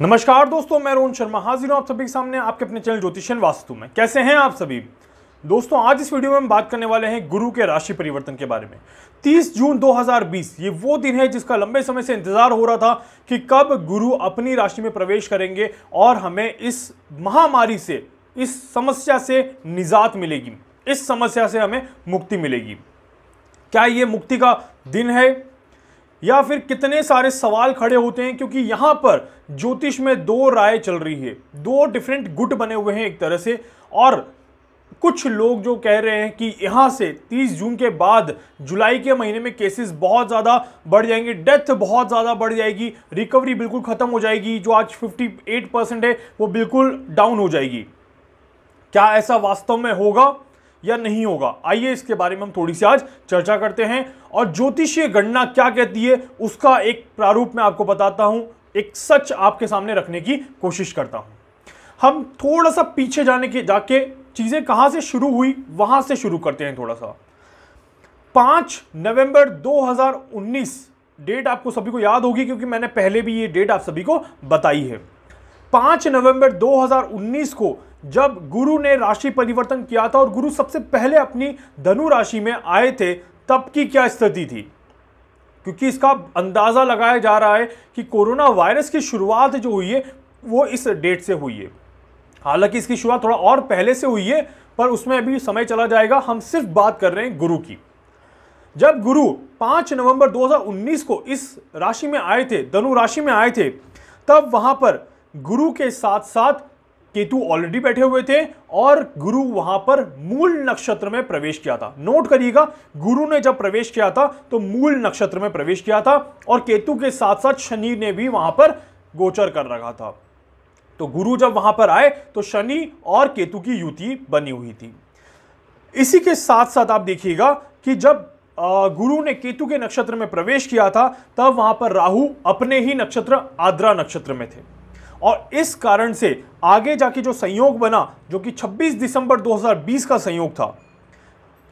नमस्कार दोस्तों मैं रोहन शर्मा हाजिर हूँ आप सभी के सामने आपके अपने चैनल ज्योतिषन वास्तु में कैसे हैं आप सभी दोस्तों आज इस वीडियो में हम बात करने वाले हैं गुरु के राशि परिवर्तन के बारे में 30 जून 2020 ये वो दिन है जिसका लंबे समय से इंतजार हो रहा था कि कब गुरु अपनी राशि में प्रवेश करेंगे और हमें इस महामारी से इस समस्या से निजात मिलेगी इस समस्या से हमें मुक्ति मिलेगी क्या ये मुक्ति का दिन है या फिर कितने सारे सवाल खड़े होते हैं क्योंकि यहाँ पर ज्योतिष में दो राय चल रही है दो डिफरेंट गुट बने हुए हैं एक तरह से और कुछ लोग जो कह रहे हैं कि यहाँ से 30 जून के बाद जुलाई के महीने में केसेस बहुत ज़्यादा बढ़ जाएंगे डेथ बहुत ज़्यादा बढ़ जाएगी रिकवरी बिल्कुल ख़त्म हो जाएगी जो आज 58 परसेंट है वो बिल्कुल डाउन हो जाएगी क्या ऐसा वास्तव में होगा या नहीं होगा आइए इसके बारे में हम थोड़ी सी आज चर्चा करते हैं और ज्योतिषीय गणना क्या कहती है उसका एक प्रारूप मैं आपको बताता हूं एक सच आपके सामने रखने की कोशिश करता हूं हम थोड़ा सा पीछे जाने के जाके चीज़ें कहां से शुरू हुई वहां से शुरू करते हैं थोड़ा सा पांच नवंबर 2019 डेट आपको सभी को याद होगी क्योंकि मैंने पहले भी ये डेट आप सभी को बताई है पांच नवंबर 2019 को जब गुरु ने राशि परिवर्तन किया था और गुरु सबसे पहले अपनी धनु राशि में आए थे तब की क्या स्थिति थी क्योंकि इसका अंदाज़ा लगाया जा रहा है कि कोरोना वायरस की शुरुआत जो हुई है वो इस डेट से हुई है हालांकि इसकी शुरुआत थोड़ा और पहले से हुई है पर उसमें अभी समय चला जाएगा हम सिर्फ बात कर रहे हैं गुरु की जब गुरु 5 नवंबर 2019 को इस राशि में आए थे धनु राशि में आए थे तब वहां पर गुरु के साथ साथ केतु ऑलरेडी बैठे हुए थे और गुरु वहां पर मूल नक्षत्र में प्रवेश किया था नोट करिएगा गुरु ने जब प्रवेश किया था तो मूल नक्षत्र में प्रवेश किया था और केतु के साथ साथ शनि ने भी वहां पर गोचर कर रखा था तो गुरु जब वहां पर आए तो शनि और केतु की युति बनी हुई थी इसी के साथ साथ आप देखिएगा कि जब गुरु ने केतु के नक्षत्र में प्रवेश किया था तब वहां पर राहु अपने ही नक्षत्र आद्रा नक्षत्र में थे और इस कारण से आगे जाके जो संयोग बना जो कि 26 दिसंबर 2020 का संयोग था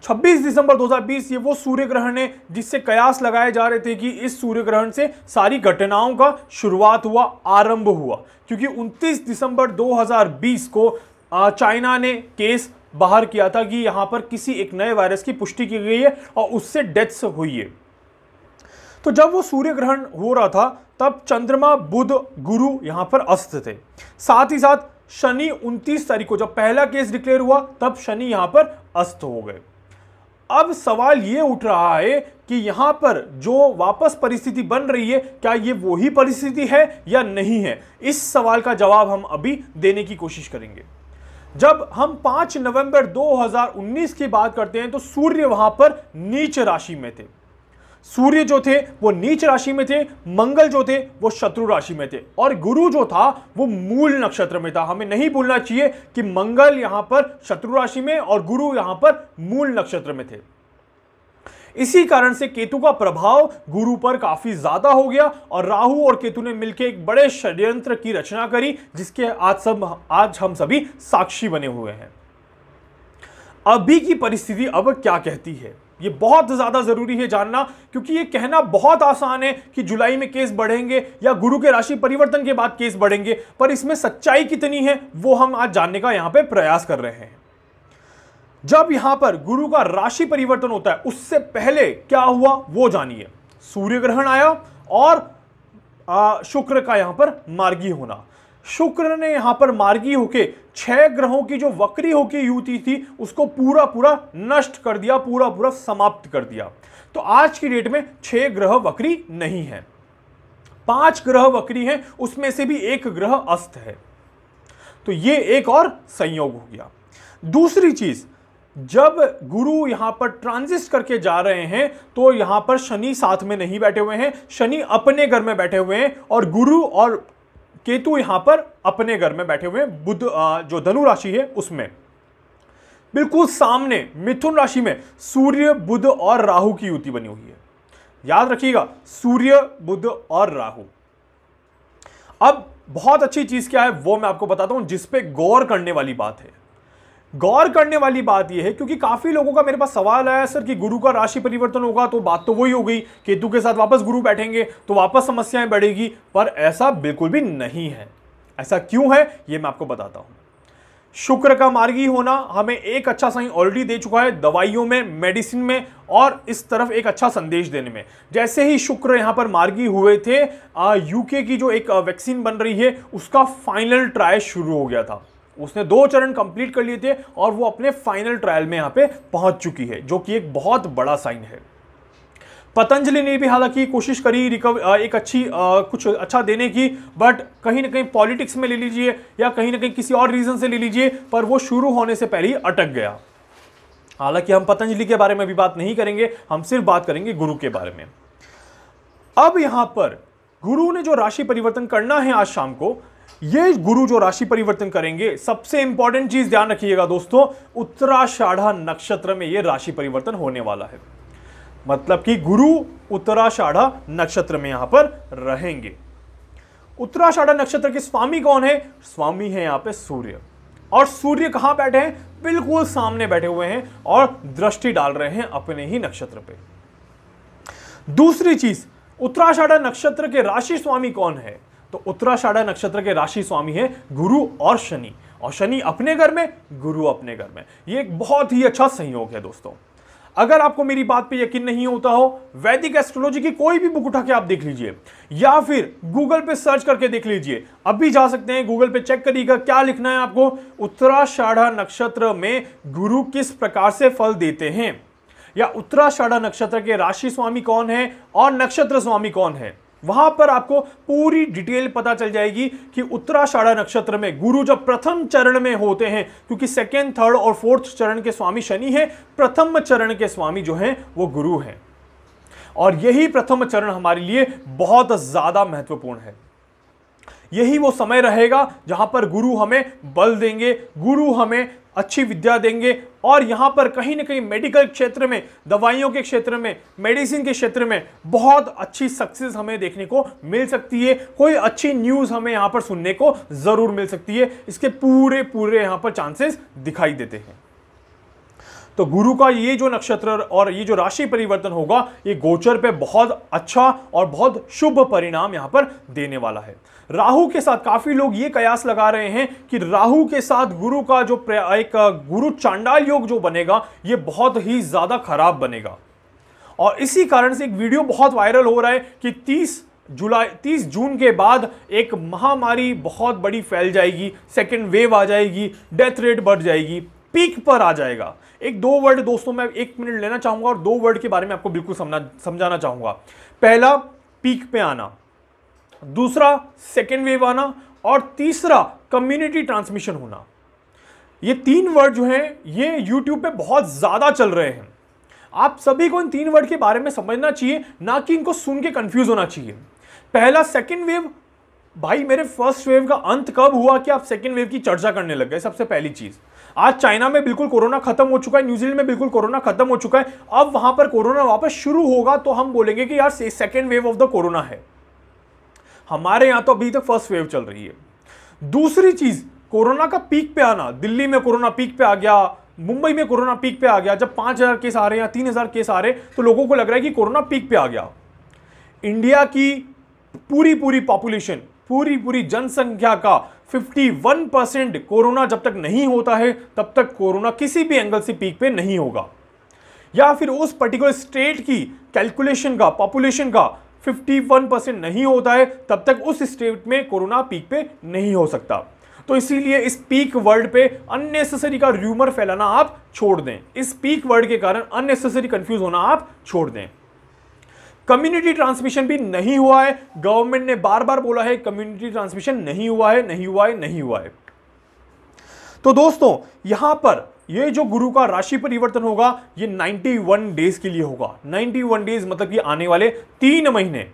26 दिसंबर 2020 ये वो सूर्य ग्रहण है जिससे कयास लगाए जा रहे थे कि इस सूर्य ग्रहण से सारी घटनाओं का शुरुआत हुआ आरंभ हुआ क्योंकि 29 दिसंबर 2020 को चाइना ने केस बाहर किया था कि यहाँ पर किसी एक नए वायरस की पुष्टि की गई है और उससे डेथ्स हुई है तो जब वो सूर्य ग्रहण हो रहा था तब चंद्रमा बुध गुरु यहाँ पर अस्त थे साथ ही साथ शनि 29 तारीख को जब पहला केस डिक्लेयर हुआ तब शनि यहाँ पर अस्त हो गए अब सवाल ये उठ रहा है कि यहाँ पर जो वापस परिस्थिति बन रही है क्या ये वही परिस्थिति है या नहीं है इस सवाल का जवाब हम अभी देने की कोशिश करेंगे जब हम 5 नवंबर 2019 की बात करते हैं तो सूर्य वहां पर नीच राशि में थे सूर्य जो थे वो नीच राशि में थे मंगल जो थे वो शत्रु राशि में थे और गुरु जो था वो मूल नक्षत्र में था हमें नहीं भूलना चाहिए कि मंगल यहां पर शत्रु राशि में और गुरु यहां पर मूल नक्षत्र में थे इसी कारण से केतु का प्रभाव गुरु पर काफी ज्यादा हो गया और राहु और केतु ने मिलकर एक बड़े षड्यंत्र की रचना करी जिसके आज सब आज हम सभी साक्षी बने हुए हैं अभी की परिस्थिति अब क्या कहती है ये बहुत ज़्यादा ज़रूरी है जानना क्योंकि ये कहना बहुत आसान है कि जुलाई में केस बढ़ेंगे या गुरु के राशि परिवर्तन के बाद केस बढ़ेंगे पर इसमें सच्चाई कितनी है वो हम आज जानने का यहां पर प्रयास कर रहे हैं जब यहां पर गुरु का राशि परिवर्तन होता है उससे पहले क्या हुआ वो जानिए सूर्य ग्रहण आया और शुक्र का यहां पर मार्गी होना शुक्र ने यहां पर मार्गी होके छह ग्रहों की जो वक्री होके युति थी उसको पूरा पूरा नष्ट कर दिया पूरा पूरा समाप्त कर दिया तो आज की डेट में छह ग्रह वक्री नहीं है पांच ग्रह वक्री हैं उसमें से भी एक ग्रह अस्त है तो ये एक और संयोग हो गया दूसरी चीज जब गुरु यहां पर ट्रांजिस्ट करके जा रहे हैं तो यहां पर शनि साथ में नहीं बैठे हुए हैं शनि अपने घर में बैठे हुए हैं और गुरु और केतु यहां पर अपने घर में बैठे हुए हैं बुद्ध जो धनु राशि है उसमें बिल्कुल सामने मिथुन राशि में सूर्य बुद्ध और राहु की युति बनी हुई है याद रखिएगा सूर्य बुद्ध और राहु अब बहुत अच्छी चीज क्या है वो मैं आपको बताता हूं जिसपे गौर करने वाली बात है गौर करने वाली बात यह है क्योंकि काफी लोगों का मेरे पास सवाल आया सर कि गुरु का राशि परिवर्तन होगा तो बात तो वही हो गई केतु के साथ वापस गुरु बैठेंगे तो वापस समस्याएं बढ़ेगी पर ऐसा बिल्कुल भी नहीं है ऐसा क्यों है ये मैं आपको बताता हूं शुक्र का मार्गी होना हमें एक अच्छा साइन ऑलरेडी दे चुका है दवाइयों में मेडिसिन में और इस तरफ एक अच्छा संदेश देने में जैसे ही शुक्र यहाँ पर मार्गी हुए थे यूके की जो एक वैक्सीन बन रही है उसका फाइनल ट्रायल शुरू हो गया था उसने दो चरण कंप्लीट कर लिए थे और वो अपने फाइनल ट्रायल में यहाँ पे पहुंच चुकी है जो कि एक बहुत बड़ा साइन है पतंजलि ने भी हालांकि कोशिश करी रिकवर एक अच्छी आ, कुछ अच्छा देने की बट कहीं ना कहीं पॉलिटिक्स में ले लीजिए या कहीं ना कहीं किसी और रीज़न से ले लीजिए पर वो शुरू होने से पहले ही अटक गया हालांकि हम पतंजलि के बारे में भी बात नहीं करेंगे हम सिर्फ बात करेंगे गुरु के बारे में अब यहाँ पर गुरु ने जो राशि परिवर्तन करना है आज शाम को ये गुरु जो राशि परिवर्तन करेंगे सबसे इंपॉर्टेंट चीज ध्यान रखिएगा दोस्तों उत्तराषाढ़ा नक्षत्र में ये राशि परिवर्तन होने वाला है मतलब कि गुरु उत्तराषाढ़ा नक्षत्र में यहां पर रहेंगे उत्तराषाढ़ा नक्षत्र के स्वामी कौन है स्वामी है यहां पर सूर्य और सूर्य कहां बैठे हैं बिल्कुल सामने बैठे हुए हैं और दृष्टि डाल रहे हैं अपने ही नक्षत्र पे दूसरी चीज उत्तराषाढ़ा नक्षत्र के राशि स्वामी कौन है तो उत्तराषाढ़ा नक्षत्र के राशि स्वामी है गुरु और शनि और शनि अपने घर में गुरु अपने घर में ये एक बहुत ही अच्छा संयोग है दोस्तों अगर आपको मेरी बात पे यकीन नहीं होता हो वैदिक एस्ट्रोलॉजी की कोई भी बुक उठा के आप देख लीजिए या फिर गूगल पे सर्च करके देख लीजिए अभी जा सकते हैं गूगल पे चेक करिएगा क्या लिखना है आपको उत्तराषाढ़ा नक्षत्र में गुरु किस प्रकार से फल देते हैं या उत्तराषाढ़ा नक्षत्र के राशि स्वामी कौन है और नक्षत्र स्वामी कौन है वहां पर आपको पूरी डिटेल पता चल जाएगी कि उत्तराषाढ़ा नक्षत्र में गुरु जब प्रथम चरण में होते हैं क्योंकि सेकेंड थर्ड और फोर्थ चरण के स्वामी शनि है प्रथम चरण के स्वामी जो हैं वो गुरु हैं और यही प्रथम चरण हमारे लिए बहुत ज़्यादा महत्वपूर्ण है यही वो समय रहेगा जहाँ पर गुरु हमें बल देंगे गुरु हमें अच्छी विद्या देंगे और यहाँ पर कहीं ना कहीं मेडिकल क्षेत्र में दवाइयों के क्षेत्र में मेडिसिन के क्षेत्र में बहुत अच्छी सक्सेस हमें देखने को मिल सकती है कोई अच्छी न्यूज़ हमें यहाँ पर सुनने को ज़रूर मिल सकती है इसके पूरे पूरे यहाँ पर चांसेस दिखाई देते हैं तो गुरु का ये जो नक्षत्र और ये जो राशि परिवर्तन होगा ये गोचर पे बहुत अच्छा और बहुत शुभ परिणाम यहाँ पर देने वाला है राहु के साथ काफ़ी लोग ये कयास लगा रहे हैं कि राहु के साथ गुरु का जो एक गुरु चांडाल योग जो बनेगा ये बहुत ही ज़्यादा खराब बनेगा और इसी कारण से एक वीडियो बहुत वायरल हो रहा है कि 30 जुलाई 30 जून के बाद एक महामारी बहुत बड़ी फैल जाएगी सेकेंड वेव आ जाएगी डेथ रेट बढ़ जाएगी पीक पर आ जाएगा एक दो वर्ड दोस्तों मैं एक मिनट लेना चाहूंगा और दो वर्ड के बारे में आपको बिल्कुल समझाना चाहूंगा पहला पीक पे आना दूसरा सेकेंड वेव आना और तीसरा कम्युनिटी ट्रांसमिशन होना ये तीन वर्ड जो हैं ये यूट्यूब पे बहुत ज़्यादा चल रहे हैं आप सभी को इन तीन वर्ड के बारे में समझना चाहिए ना कि इनको सुन के कंफ्यूज होना चाहिए पहला सेकेंड वेव भाई मेरे फर्स्ट वेव का अंत कब हुआ कि आप सेकेंड वेव की चर्चा करने लग गए सबसे पहली चीज़ आज चाइना में बिल्कुल कोरोना खत्म हो चुका है न्यूजीलैंड में बिल्कुल कोरोना खत्म हो चुका है अब वहां पर कोरोना वापस शुरू होगा तो हम बोलेंगे कि यार second wave of the corona है हमारे यहां तो अभी तक फर्स्ट वेव चल रही है दूसरी चीज कोरोना का पीक पे आना दिल्ली में कोरोना पीक पे आ गया मुंबई में कोरोना पीक पे आ गया जब 5000 केस आ रहे हैं या 3000 केस आ रहे हैं तो लोगों को लग रहा है कि कोरोना पीक पे आ गया इंडिया की पूरी पूरी पॉपुलेशन पूरी पूरी जनसंख्या का 51 परसेंट कोरोना जब तक नहीं होता है तब तक कोरोना किसी भी एंगल से पीक पे नहीं होगा या फिर उस पर्टिकुलर स्टेट की कैलकुलेशन का पॉपुलेशन का 51 परसेंट नहीं होता है तब तक उस स्टेट में कोरोना पीक पे नहीं हो सकता तो इसीलिए इस पीक वर्ड पे अननेसेसरी का र्यूमर फैलाना आप छोड़ दें इस पीक वर्ड के कारण अननेसेसरी कंफ्यूज होना आप छोड़ दें कम्युनिटी ट्रांसमिशन भी नहीं हुआ है गवर्नमेंट ने बार बार बोला है कम्युनिटी ट्रांसमिशन नहीं हुआ है नहीं हुआ है नहीं हुआ है तो दोस्तों यहां पर ये जो गुरु का राशि परिवर्तन होगा ये 91 डेज के लिए होगा 91 डेज मतलब कि आने वाले तीन महीने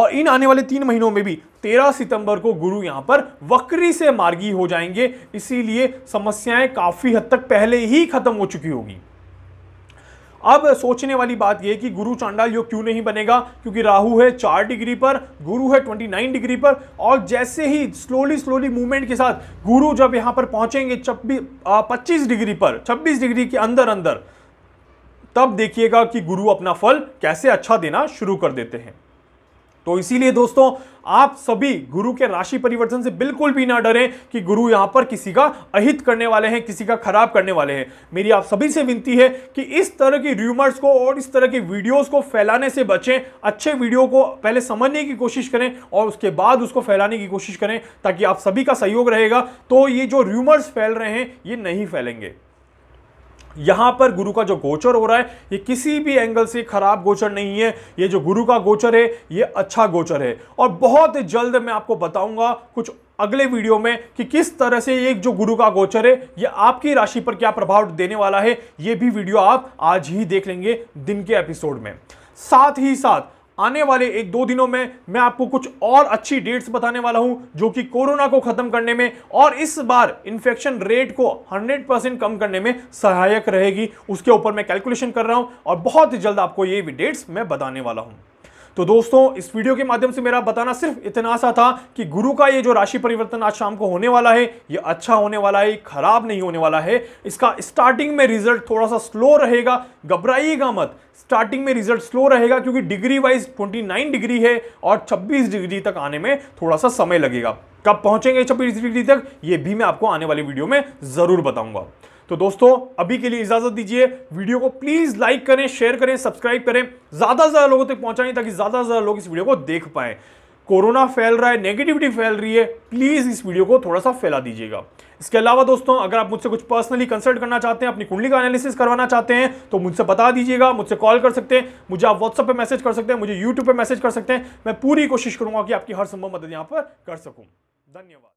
और इन आने वाले तीन महीनों में भी 13 सितंबर को गुरु यहां पर वक्री से मार्गी हो जाएंगे इसीलिए समस्याएं काफी हद तक पहले ही खत्म हो चुकी होगी अब सोचने वाली बात यह कि गुरु चांडाल योग क्यों नहीं बनेगा क्योंकि राहु है चार डिग्री पर गुरु है ट्वेंटी नाइन डिग्री पर और जैसे ही स्लोली स्लोली मूवमेंट के साथ गुरु जब यहां पर पहुंचेंगे छब्बीस पच्चीस डिग्री पर छब्बीस डिग्री के अंदर अंदर तब देखिएगा कि गुरु अपना फल कैसे अच्छा देना शुरू कर देते हैं तो इसीलिए दोस्तों आप सभी गुरु के राशि परिवर्तन से बिल्कुल भी ना डरें कि गुरु यहां पर किसी का अहित करने वाले हैं किसी का खराब करने वाले हैं मेरी आप सभी से विनती है कि इस तरह की र्यूमर्स को और इस तरह की वीडियोस को फैलाने से बचें अच्छे वीडियो को पहले समझने की कोशिश करें और उसके बाद उसको फैलाने की कोशिश करें ताकि आप सभी का सहयोग रहेगा तो ये जो र्यूमर्स फैल रहे हैं ये नहीं फैलेंगे यहाँ पर गुरु का जो गोचर हो रहा है ये किसी भी एंगल से खराब गोचर नहीं है ये जो गुरु का गोचर है ये अच्छा गोचर है और बहुत जल्द मैं आपको बताऊंगा कुछ अगले वीडियो में कि किस तरह से एक जो गुरु का गोचर है ये आपकी राशि पर क्या प्रभाव देने वाला है ये भी वीडियो आप आज ही देख लेंगे दिन के एपिसोड में साथ ही साथ आने वाले एक दो दिनों में मैं आपको कुछ और अच्छी डेट्स बताने वाला हूं जो कि कोरोना को खत्म करने में और इस बार इन्फेक्शन रेट को 100 परसेंट कम करने में सहायक रहेगी उसके ऊपर मैं कैलकुलेशन कर रहा हूं और बहुत ही जल्द आपको ये भी डेट्स मैं बताने वाला हूं तो दोस्तों इस वीडियो के माध्यम से मेरा बताना सिर्फ इतना सा था कि गुरु का ये जो राशि परिवर्तन आज शाम को होने वाला है ये अच्छा होने वाला है खराब नहीं होने वाला है इसका स्टार्टिंग में रिजल्ट थोड़ा सा स्लो रहेगा घबराइएगा मत स्टार्टिंग में रिजल्ट स्लो रहेगा क्योंकि डिग्री वाइज 29 डिग्री है और 26 डिग्री तक आने में थोड़ा सा समय लगेगा कब पहुंचेंगे छब्बीस डिग्री तक ये भी मैं आपको आने वाली वीडियो में जरूर बताऊंगा तो दोस्तों अभी के लिए इजाजत दीजिए वीडियो को प्लीज लाइक करें शेयर करें सब्सक्राइब करें ज्यादा से ज्यादा लोगों तक पहुंचाएं ताकि ज्यादा से ज्यादा लोग इस वीडियो को देख पाए कोरोना फैल रहा है नेगेटिविटी फैल रही है प्लीज़ इस वीडियो को थोड़ा सा फैला दीजिएगा इसके अलावा दोस्तों अगर आप मुझसे कुछ पर्सनली कंसल्ट करना चाहते हैं अपनी कुंडली का एनालिसिस करवाना चाहते हैं तो मुझसे बता दीजिएगा मुझसे कॉल कर सकते हैं मुझे आप व्हाट्सअप पे मैसेज कर सकते हैं मुझे यूट्यूब पे मैसेज कर सकते हैं मैं पूरी कोशिश करूंगा कि आपकी हर संभव मदद यहाँ पर कर सकूँ धन्यवाद